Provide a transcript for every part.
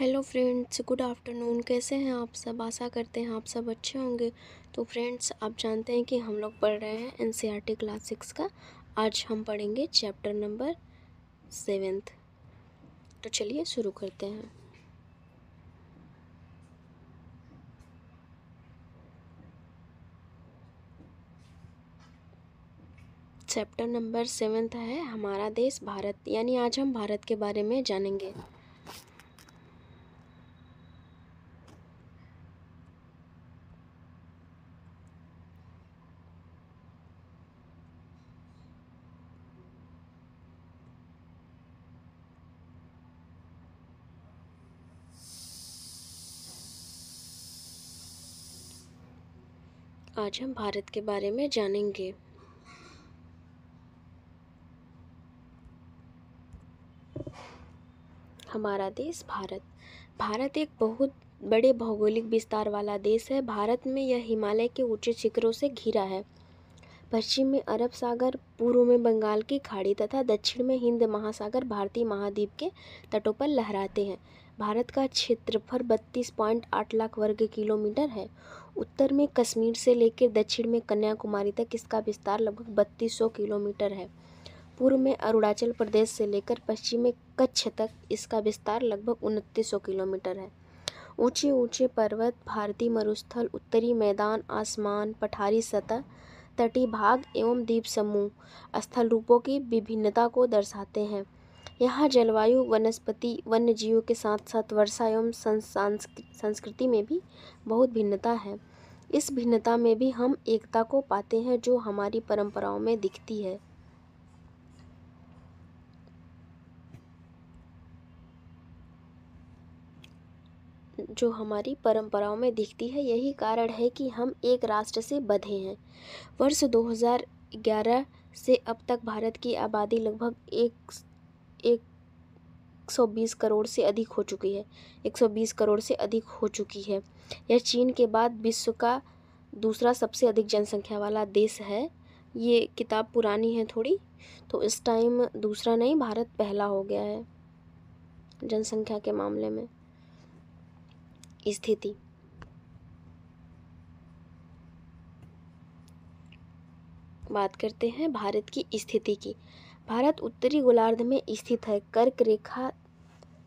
hello friends good afternoon कैसे हैं आप सब आशा करते हैं आप सब अच्छे होंगे तो फ्रेंड्स आप जानते हैं कि हम लोग पढ़ रहे हैं N C R T class six का आज हम पढ़ेंगे चैप्टर नंबर सेवेंथ तो चलिए शुरू करते हैं चैप्टर नंबर सेवेंथ है हमारा देश भारत यानी आज हम भारत के बारे में जानेंगे आज हम भारत के बारे में जानेंगे हमारा देश भारत भारत एक बहुत बड़े भौगोलिक विस्तार वाला देश है भारत में यह हिमालय के ऊंचे शिखरों से घिरा है पश्चिम में अरब सागर पूर्व में बंगाल की खाड़ी तथा दक्षिण में हिंद महासागर भारतीय महाद्वीप के तटों पर लहराते हैं भारत का क्षेत्रफल बत्तीस पॉइंट आठ लाख वर्ग किलोमीटर है उत्तर में कश्मीर से लेकर दक्षिण में कन्याकुमारी तक इसका विस्तार लगभग बत्तीस सौ किलोमीटर है पूर्व में अरुणाचल प्रदेश से लेकर पश्चिम में कच्छ तक इसका विस्तार लगभग उनतीस सौ किलोमीटर है ऊंचे ऊंचे पर्वत भारतीय मरुस्थल उत्तरी मैदान आसमान पठारी सतह तटीय भाग एवं द्वीप समूह स्थल रूपों की विभिन्नता को दर्शाते हैं यहाँ जलवायु वनस्पति वन्य जीवों के साथ साथ वर्षा एवं संस्कृति में भी बहुत भिन्नता है इस भिन्नता में भी हम एकता को पाते हैं जो हमारी परंपराओं में दिखती है जो हमारी परंपराओं में दिखती है यही कारण है कि हम एक राष्ट्र से बधे हैं वर्ष 2011 से अब तक भारत की आबादी लगभग एक एक बीस करोड़ से अधिक हो चुकी है एक सौ बीस करोड़ से अधिक हो चुकी है यह चीन के बाद विश्व का दूसरा सबसे अधिक जनसंख्या वाला देश है ये किताब पुरानी है थोड़ी तो इस टाइम दूसरा नहीं भारत पहला हो गया है जनसंख्या के मामले में स्थिति बात करते हैं भारत की स्थिति की भारत उत्तरी गोलार्ध में स्थित है कर्क रेखा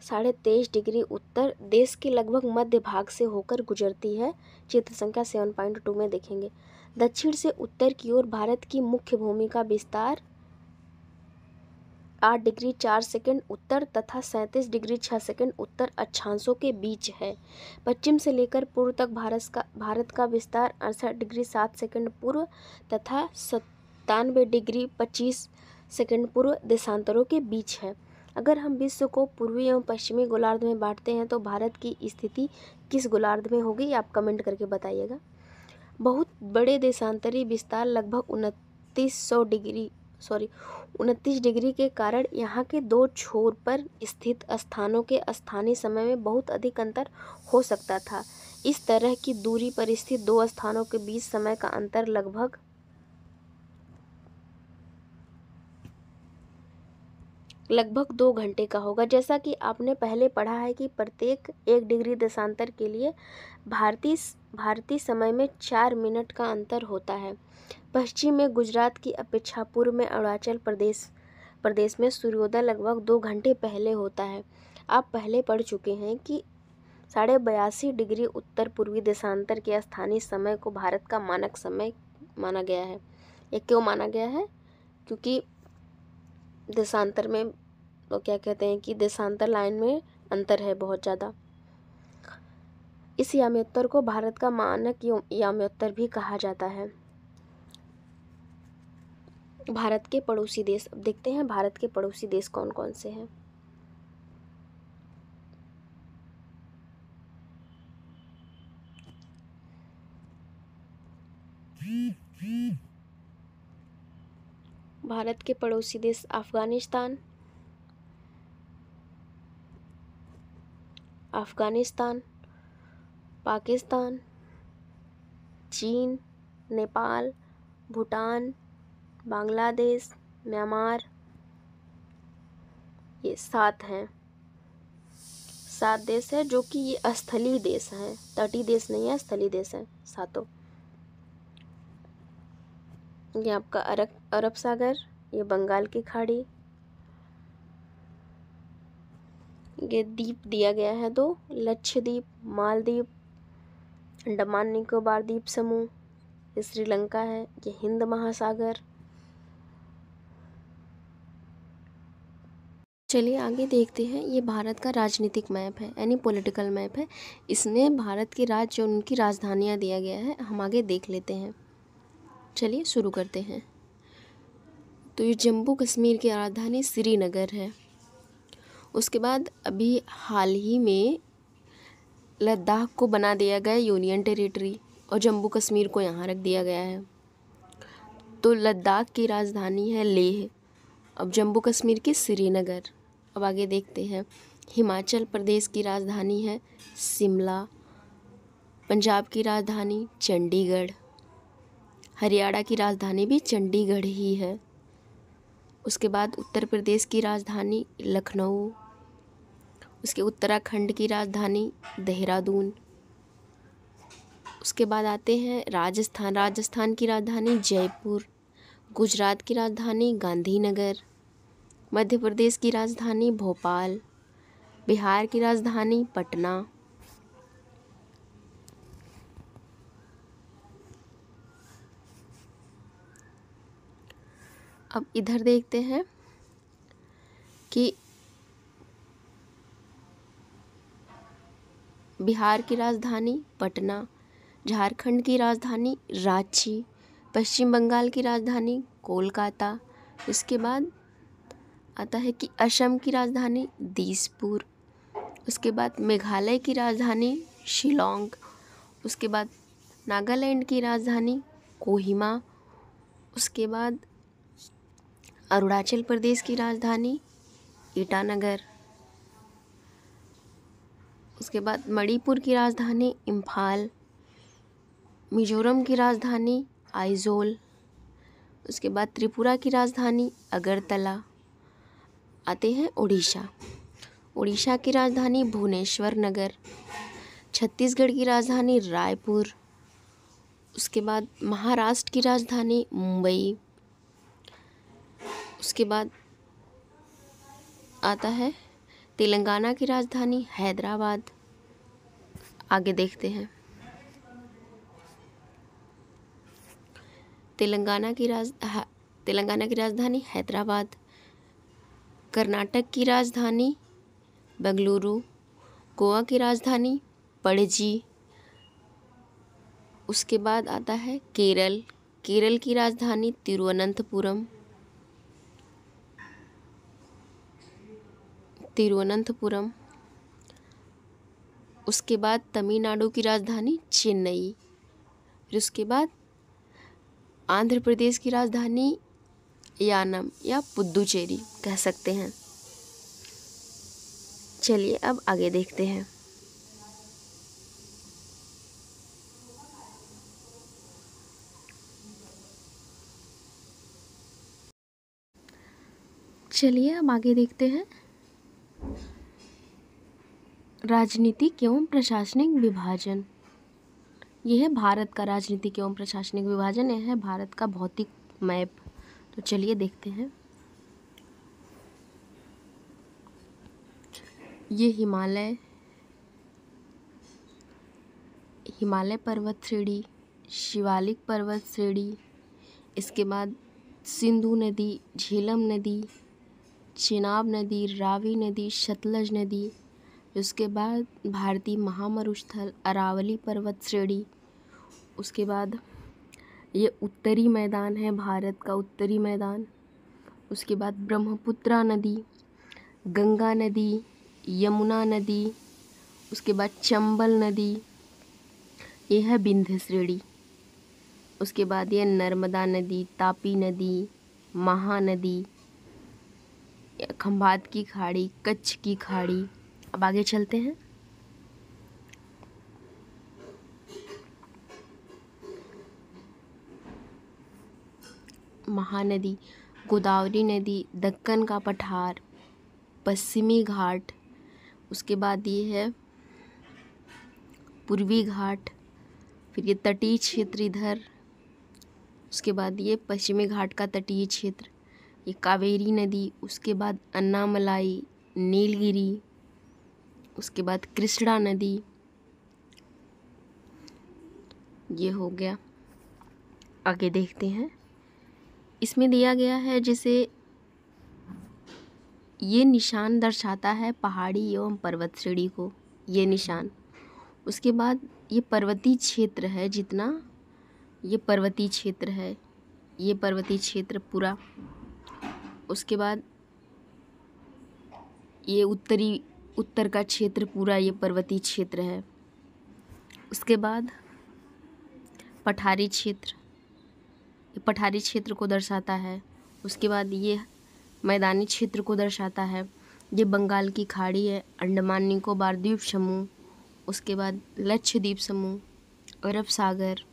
साढ़े तेईस डिग्री उत्तर देश के लगभग मध्य भाग से होकर गुजरती है चित्र संख्या सेवन पॉइंट टू में देखेंगे दक्षिण से उत्तर की ओर भारत की मुख्य भूमि का विस्तार आठ डिग्री चार सेकंड उत्तर तथा सैंतीस डिग्री छः सेकंड उत्तर अक्षांशों के बीच है पश्चिम से लेकर पूर्व तक भारत का भारत का विस्तार अड़सठ डिग्री सात सेकंड पूर्व तथा सत्तानवे डिग्री पच्चीस सेकंड पूर्व देशांतरों के बीच है अगर हम विश्व को पूर्वी एवं पश्चिमी गोलार्ध में बांटते हैं तो भारत की स्थिति किस गोलार्ध में होगी आप कमेंट करके बताइएगा बहुत बड़े देशांतरी विस्तार लगभग उनतीस सौ डिग्री सॉरी उनतीस डिग्री के कारण यहाँ के दो छोर पर स्थित स्थानों के स्थानीय समय में बहुत अधिक अंतर हो सकता था इस तरह की दूरी पर स्थित दो स्थानों के बीच समय का अंतर लगभग लगभग दो घंटे का होगा जैसा कि आपने पहले पढ़ा है कि प्रत्येक एक डिग्री देशांतर के लिए भारतीय भारतीय समय में चार मिनट का अंतर होता है पश्चिम में गुजरात की अपेक्षा पूर्व में अरुणाचल प्रदेश प्रदेश में सूर्योदय लगभग दो घंटे पहले होता है आप पहले पढ़ चुके हैं कि साढ़े बयासी डिग्री उत्तर पूर्वी देशांतर के स्थानीय समय को भारत का मानक समय माना गया है ये क्यों माना गया है क्योंकि देशांतर में तो क्या कहते हैं कि देशांतर लाइन में अंतर है बहुत ज़्यादा इस याम्योत्तर को भारत का मानक याम्योत्तर भी कहा जाता है भारत के पड़ोसी देश अब देखते हैं भारत के पड़ोसी देश कौन कौन से हैं भारत के पड़ोसी देश अफगानिस्तान अफ़गानिस्तान पाकिस्तान चीन नेपाल भूटान बांग्लादेश म्यांमार ये सात हैं सात देश हैं जो कि ये स्थलीय देश हैं तटीय देश नहीं है स्थलीय देश हैं सातों ये आपका अरब अरब सागर ये बंगाल की खाड़ी ये द्वीप दिया गया है दो लक्षद्वीप मालदीप अंडमान निकोबार द्वीप समूह श्रीलंका है ये हिंद महासागर चलिए आगे देखते हैं ये भारत का राजनीतिक मैप है यानी पॉलिटिकल मैप है इसमें भारत के राज्य और उनकी राजधानियाँ दिया गया है हम आगे देख लेते हैं चलिए शुरू करते हैं तो ये जम्मू कश्मीर की राजधानी श्रीनगर है उसके बाद अभी हाल ही में लद्दाख को बना दिया गया यूनियन टेरिटरी और जम्मू कश्मीर को यहाँ रख दिया गया है तो लद्दाख की राजधानी है लेह अब जम्मू कश्मीर की श्रीनगर अब आगे देखते हैं हिमाचल प्रदेश की राजधानी है शिमला पंजाब की राजधानी चंडीगढ़ हरियाणा की राजधानी भी चंडीगढ़ ही है उसके बाद उत्तर प्रदेश की राजधानी लखनऊ उसके उत्तराखंड की राजधानी देहरादून उसके बाद आते हैं राजस्थान राजस्थान की राजधानी जयपुर गुजरात की राजधानी गांधीनगर मध्य प्रदेश की राजधानी भोपाल बिहार की राजधानी पटना अब इधर देखते हैं कि बिहार की राजधानी पटना झारखंड की राजधानी रांची पश्चिम बंगाल की राजधानी कोलकाता इसके बाद आता है कि असम की राजधानी दीसपुर उसके बाद मेघालय की राजधानी शिलोंग उसके बाद नागालैंड की राजधानी कोहिमा उसके बाद अरुणाचल प्रदेश की राजधानी ईटानगर उसके बाद मणिपुर की राजधानी इम्फाल मिज़ोरम की राजधानी आइजोल उसके बाद त्रिपुरा की राजधानी अगरतला आते हैं उड़ीसा उड़ीसा की राजधानी भुवनेश्वर नगर छत्तीसगढ़ की राजधानी रायपुर उसके बाद महाराष्ट्र की राजधानी मुंबई उसके बाद आता है तेलंगाना की राजधानी हैदराबाद आगे देखते हैं तेलंगाना की राज तेलंगाना की राजधानी हैदराबाद कर्नाटक की राजधानी बेंगलुरु गोवा की राजधानी पणजी उसके बाद आता है केरल केरल की राजधानी तिरुवनंतपुरम तिरुवनंतपुरम उसके बाद तमिलनाडु की राजधानी चेन्नई फिर उसके बाद आंध्र प्रदेश की राजधानी यानम या पुद्दुचेरी कह सकते हैं चलिए अब आगे देखते हैं चलिए अब आगे देखते हैं राजनीतिक एवं प्रशासनिक विभाजन यह भारत का राजनीतिक एवं प्रशासनिक विभाजन यह है भारत का भौतिक मैप तो चलिए देखते हैं ये हिमालय हिमालय पर्वत श्रेणी शिवालिक पर्वत श्रेणी इसके बाद सिंधु नदी झेलम नदी चिनाब नदी रावी नदी शतलज नदी उसके बाद भारतीय महामरुस्थल अरावली पर्वत श्रेणी उसके बाद ये उत्तरी मैदान है भारत का उत्तरी मैदान उसके बाद ब्रह्मपुत्रा नदी गंगा नदी यमुना नदी उसके बाद चंबल नदी ये है बिंध श्रेणी उसके बाद ये नर्मदा नदी तापी नदी महानदी खम्भात की खाड़ी कच्छ की खाड़ी अब आगे चलते हैं महानदी गोदावरी नदी दक्कन का पठार पश्चिमी घाट उसके बाद ये है पूर्वी घाट फिर ये तटीय क्षेत्र इधर उसके बाद ये पश्चिमी घाट का तटीय क्षेत्र ये कावेरी नदी उसके बाद अन्नामलाई नीलगिरी उसके बाद कृष्णा नदी ये हो गया आगे देखते हैं इसमें दिया गया है जिसे ये निशान दर्शाता है पहाड़ी एवं पर्वत श्रेणी को ये निशान उसके बाद ये पर्वतीय क्षेत्र है जितना ये पर्वतीय क्षेत्र है ये पर्वतीय क्षेत्र पूरा उसके बाद ये उत्तरी उत्तर का क्षेत्र पूरा ये पर्वतीय क्षेत्र है उसके बाद पठारी क्षेत्र ये पठारी क्षेत्र को दर्शाता है उसके बाद ये मैदानी क्षेत्र को दर्शाता है ये बंगाल की खाड़ी है अंडमान निकोबार द्वीप समूह उसके बाद लक्षद्वीप समूह अरब सागर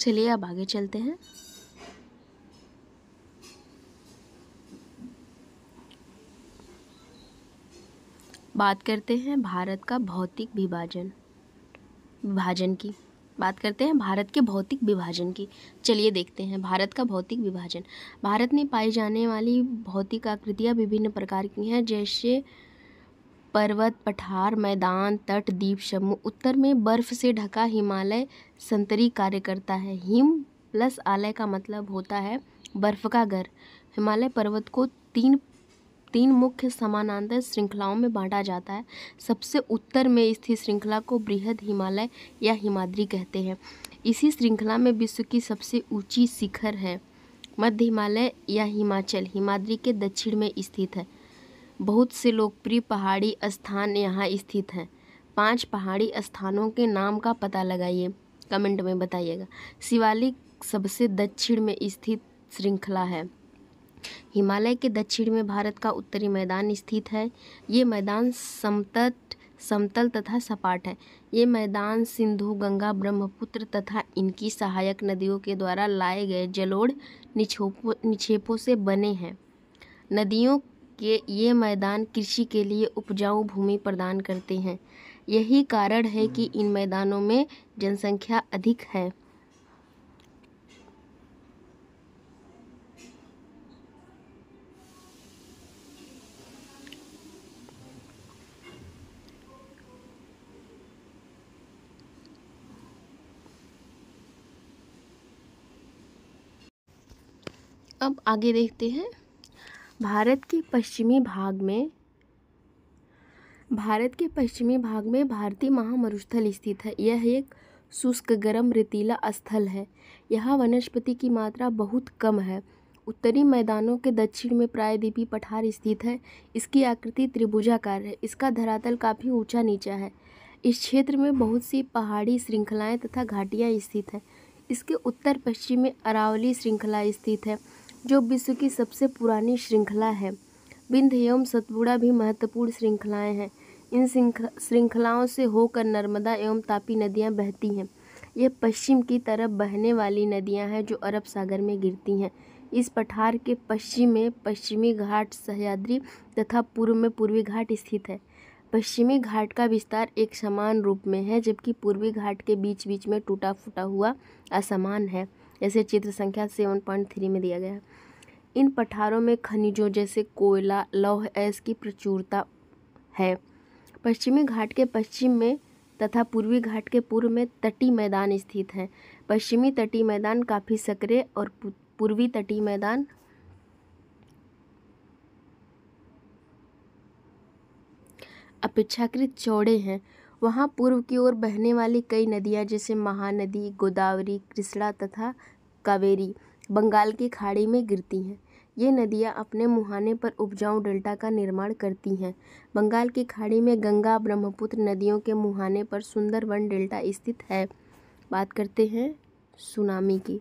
चलिए अब आगे चलते हैं बात करते हैं भारत का भौतिक विभाजन विभाजन की बात करते हैं भारत के भौतिक विभाजन की चलिए देखते हैं भारत का भौतिक विभाजन भारत में पाई जाने वाली भौतिक आकृतियाँ विभिन्न प्रकार की हैं जैसे पर्वत पठार मैदान तट द्वीप समूह उत्तर में बर्फ से ढका हिमालय संतरी कार्य करता है हिम प्लस आलय का मतलब होता है बर्फ का घर हिमालय पर्वत को तीन तीन मुख्य समानांतर श्रृंखलाओं में बांटा जाता है सबसे उत्तर में स्थित श्रृंखला को बृहद हिमालय या हिमाद्री कहते हैं इसी श्रृंखला में विश्व की सबसे ऊंची शिखर है मध्य हिमालय या हिमाचल हिमाद्री के दक्षिण में स्थित है बहुत से लोकप्रिय पहाड़ी स्थान यहाँ स्थित हैं पांच पहाड़ी स्थानों के नाम का पता लगाइए कमेंट में बताइएगा शिवालिक सबसे दक्षिण में स्थित श्रृंखला है हिमालय के दक्षिण में भारत का उत्तरी मैदान स्थित है ये मैदान समतट समतल तथा सपाट है ये मैदान सिंधु गंगा ब्रह्मपुत्र तथा इनकी सहायक नदियों के द्वारा लाए गए जलोढ़ निक्षेपों निक्षेपों से बने हैं नदियों के ये मैदान कृषि के लिए उपजाऊ भूमि प्रदान करते हैं यही कारण है कि इन मैदानों में जनसंख्या अधिक है अब आगे देखते हैं भारत के पश्चिमी भाग में भारत के पश्चिमी भाग में भारतीय महामरुस्थल स्थित है यह एक शुष्क गर्म रेतीला स्थल है यहाँ वनस्पति की मात्रा बहुत कम है उत्तरी मैदानों के दक्षिण में प्रायद्वीपी पठार स्थित है इसकी आकृति त्रिभुजाकार है इसका धरातल काफ़ी ऊंचा नीचा है इस क्षेत्र में बहुत सी पहाड़ी श्रृंखलाएं तथा घाटियाँ स्थित हैं इसके उत्तर पश्चिम में अरावली श्रृंखला स्थित है जो विश्व की सबसे पुरानी श्रृंखला है विंध्य एवं सतपुड़ा भी महत्वपूर्ण श्रृंखलाएं हैं इन श्रृंखलाओं से होकर नर्मदा एवं तापी नदियाँ बहती हैं यह पश्चिम की तरफ बहने वाली नदियाँ हैं जो अरब सागर में गिरती हैं इस पठार के पश्चिम में पश्चिमी घाट सह्याद्री तथा पूर्व में पूर्वी घाट स्थित है पश्चिमी घाट का विस्तार एक समान रूप में है जबकि पूर्वी घाट के बीच बीच में टूटा फूटा हुआ असमान है जैसे चित्र संख्या सेवन पॉइंट थ्री में दिया गया है इन पठारों में खनिजों जैसे कोयला लौह ऐस की प्रचुरता है पश्चिमी घाट के पश्चिम में तथा पूर्वी घाट के पूर्व में तटी मैदान स्थित हैं पश्चिमी तटी मैदान काफ़ी सक्रिय और पूर्वी तटी मैदान अपेक्षाकृत चौड़े हैं वहाँ पूर्व की ओर बहने वाली कई नदियाँ जैसे महानदी गोदावरी कृष्णा तथा कावेरी बंगाल की खाड़ी में गिरती हैं ये नदियाँ अपने मुहाने पर उपजाऊ डेल्टा का निर्माण करती हैं बंगाल की खाड़ी में गंगा ब्रह्मपुत्र नदियों के मुहाने पर वन डेल्टा स्थित है बात करते हैं सुनामी की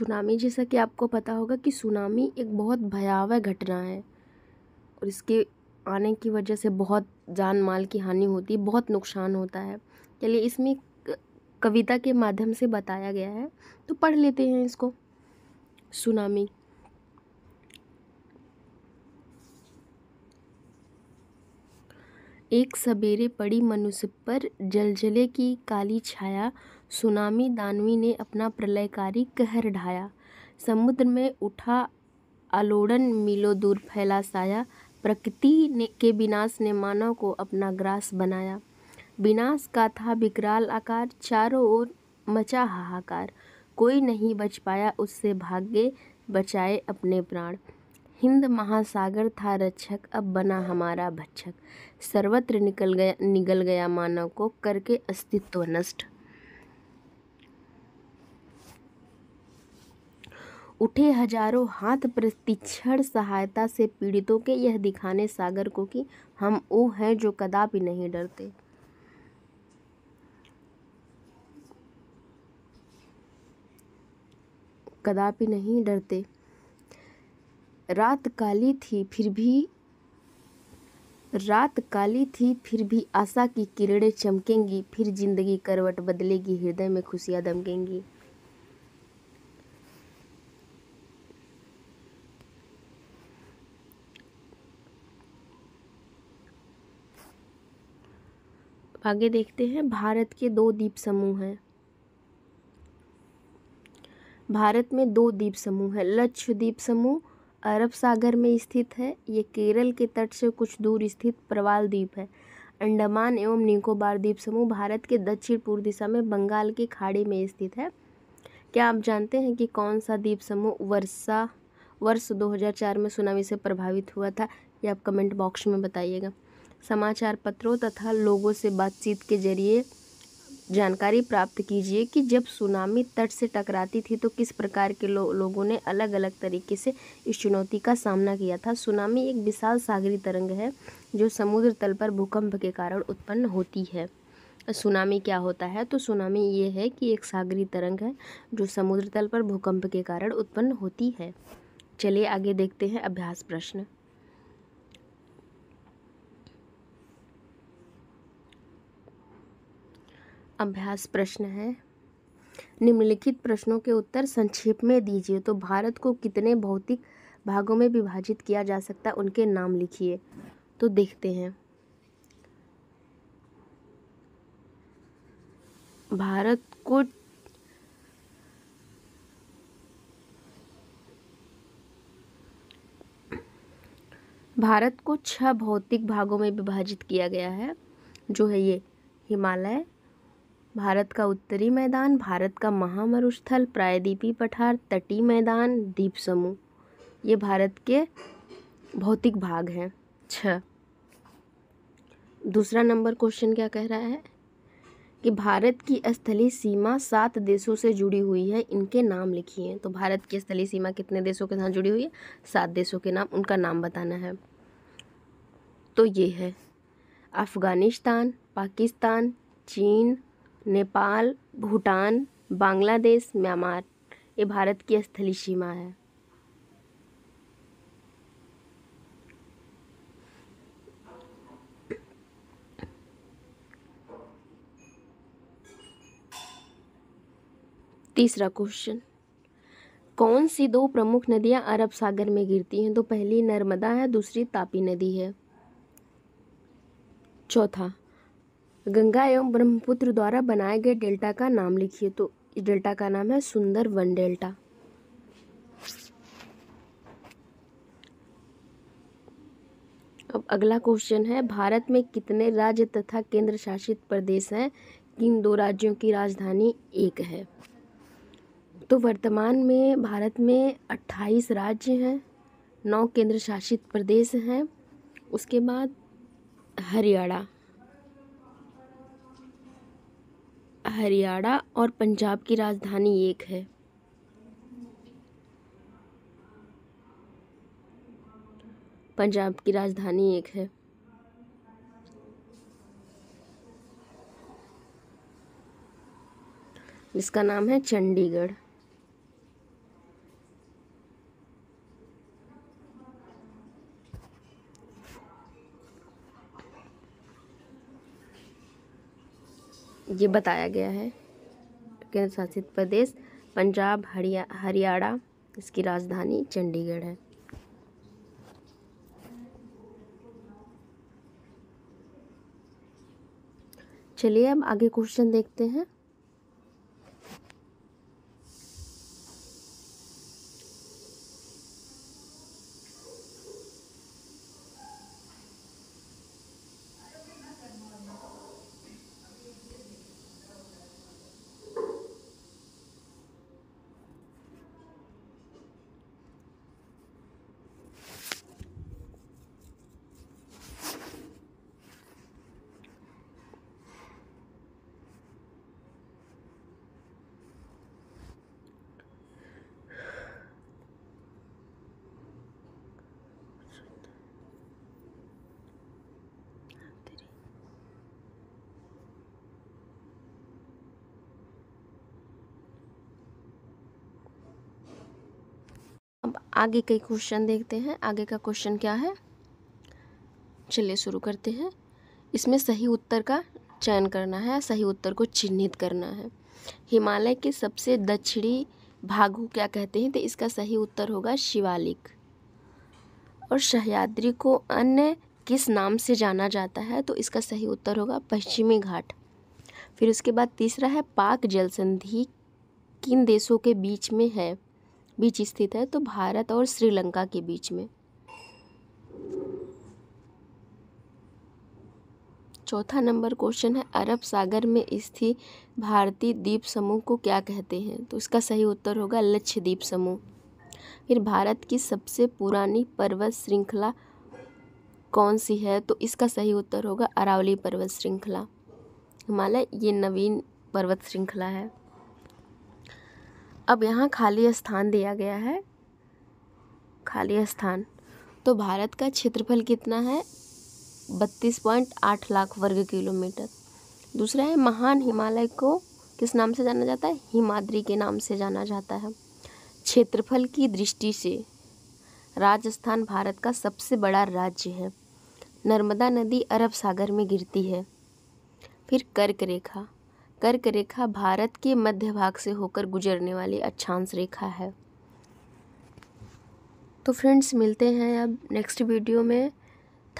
सुनामी जैसा कि आपको पता होगा कि सुनामी एक बहुत भयावह घटना है और इसके आने की वजह से बहुत जान माल की हानि होती है बहुत नुकसान होता है चलिए इसमें कविता के माध्यम से बताया गया है तो पढ़ लेते हैं इसको सुनामी एक सवेरे पड़ी मनुष्य पर जलजले की काली छाया सुनामी दानवी ने अपना प्रलयकारी कहर ढाया समुद्र में उठा आलोड़न मीलों दूर फैला साया प्रकृति ने के विनाश ने मानव को अपना ग्रास बनाया विनाश का था विकराल आकार चारों ओर मचा हाहाकार कोई नहीं बच पाया उससे भाग्य बचाए अपने प्राण हिंद महासागर था रक्षक अब बना हमारा भक्षक सर्वत्र निकल गया निगल गया मानव को करके अस्तित्व नष्ट उठे हजारों हाथ प्रतिक्षण सहायता से पीड़ितों के यह दिखाने सागर को कि हम वो हैं जो कदापि नहीं डरते कदापि नहीं डरते रात काली थी फिर भी रात काली थी फिर भी आशा की किरणें चमकेंगी फिर जिंदगी करवट बदलेगी हृदय में खुशियाँ दमकेंगी आगे देखते हैं भारत के दो द्वीप समूह हैं भारत में दो द्वीप समूह है लक्षद्वीप समूह अरब सागर में स्थित है ये केरल के तट से कुछ दूर स्थित प्रवाल द्वीप है अंडमान एवं निकोबार द्वीप समूह भारत के दक्षिण पूर्व दिशा में बंगाल की खाड़ी में स्थित है क्या आप जानते हैं कि कौन सा द्वीप समूह वर्षा वर्ष 2004 में सुनामी से प्रभावित हुआ था ये आप कमेंट बॉक्स में बताइएगा समाचार पत्रों तथा लोगों से बातचीत के जरिए जानकारी प्राप्त कीजिए कि जब सुनामी तट से टकराती थी तो किस प्रकार के लो, लोगों ने अलग अलग तरीके से इस चुनौती का सामना किया था सुनामी एक विशाल सागरी तरंग है जो समुद्र तल पर भूकंप के कारण उत्पन्न होती है सुनामी क्या होता है तो सुनामी ये है कि एक सागरी तरंग है जो समुद्र तल पर भूकंप के कारण उत्पन्न होती है चलिए आगे देखते हैं अभ्यास प्रश्न अभ्यास प्रश्न है निम्नलिखित प्रश्नों के उत्तर संक्षेप में दीजिए तो भारत को कितने भौतिक भागों में विभाजित किया जा सकता है उनके नाम लिखिए तो देखते हैं भारत को भारत को छह भौतिक भागों में विभाजित किया गया है जो है ये हिमालय भारत का उत्तरी मैदान भारत का महामरुस्थल प्रायद्वीपीय पठार तटीय मैदान द्वीप समूह ये भारत के भौतिक भाग हैं छ दूसरा नंबर क्वेश्चन क्या कह रहा है कि भारत की स्थलीय सीमा सात देशों से जुड़ी हुई है इनके नाम लिखिए तो भारत की स्थलीय सीमा कितने देशों के साथ जुड़ी हुई है सात देशों के नाम उनका नाम बताना है तो ये है अफ़गानिस्तान पाकिस्तान चीन नेपाल भूटान बांग्लादेश म्यांमार ये भारत की स्थली सीमा है तीसरा क्वेश्चन कौन सी दो प्रमुख नदियां अरब सागर में गिरती हैं तो पहली नर्मदा है दूसरी तापी नदी है चौथा गंगा एवं ब्रह्मपुत्र द्वारा बनाए गए डेल्टा का नाम लिखिए तो इस डेल्टा का नाम है सुंदर वन डेल्टा अब अगला क्वेश्चन है भारत में कितने राज्य तथा केंद्र शासित प्रदेश हैं किन दो राज्यों की राजधानी एक है तो वर्तमान में भारत में 28 राज्य हैं नौ केंद्र शासित प्रदेश हैं उसके बाद हरियाणा हरियाणा और पंजाब की राजधानी एक है पंजाब की राजधानी एक है जिसका नाम है चंडीगढ़ ये बताया गया है केंद्र शासित प्रदेश पंजाब हरिया हरियाणा इसकी राजधानी चंडीगढ़ है चलिए अब आगे क्वेश्चन देखते हैं आगे का क्वेश्चन देखते हैं आगे का क्वेश्चन क्या है चलिए शुरू करते हैं इसमें सही उत्तर का चयन करना है सही उत्तर को चिन्हित करना है हिमालय के सबसे दक्षिणी भाग को क्या कहते हैं तो इसका सही उत्तर होगा शिवालिक और सहयाद्री को अन्य किस नाम से जाना जाता है तो इसका सही उत्तर होगा पश्चिमी घाट फिर उसके बाद तीसरा है पाक जलसंधि किन देशों के बीच में है बीच स्थित है तो भारत और श्रीलंका के बीच में चौथा नंबर क्वेश्चन है अरब सागर में स्थित भारतीय द्वीप समूह को क्या कहते हैं तो इसका सही उत्तर होगा लक्षद्वीप समूह फिर भारत की सबसे पुरानी पर्वत श्रृंखला कौन सी है तो इसका सही उत्तर होगा अरावली पर्वत श्रृंखला हिमालय ये नवीन पर्वत श्रृंखला है अब यहाँ खाली स्थान दिया गया है खाली स्थान तो भारत का क्षेत्रफल कितना है बत्तीस पॉइंट आठ लाख वर्ग किलोमीटर दूसरा है महान हिमालय को किस नाम से जाना जाता है हिमाद्री के नाम से जाना जाता है क्षेत्रफल की दृष्टि से राजस्थान भारत का सबसे बड़ा राज्य है नर्मदा नदी अरब सागर में गिरती है फिर कर्क रेखा कर्क रेखा भारत के मध्य भाग से होकर गुजरने वाली अक्षांश रेखा है तो फ्रेंड्स मिलते हैं अब नेक्स्ट वीडियो में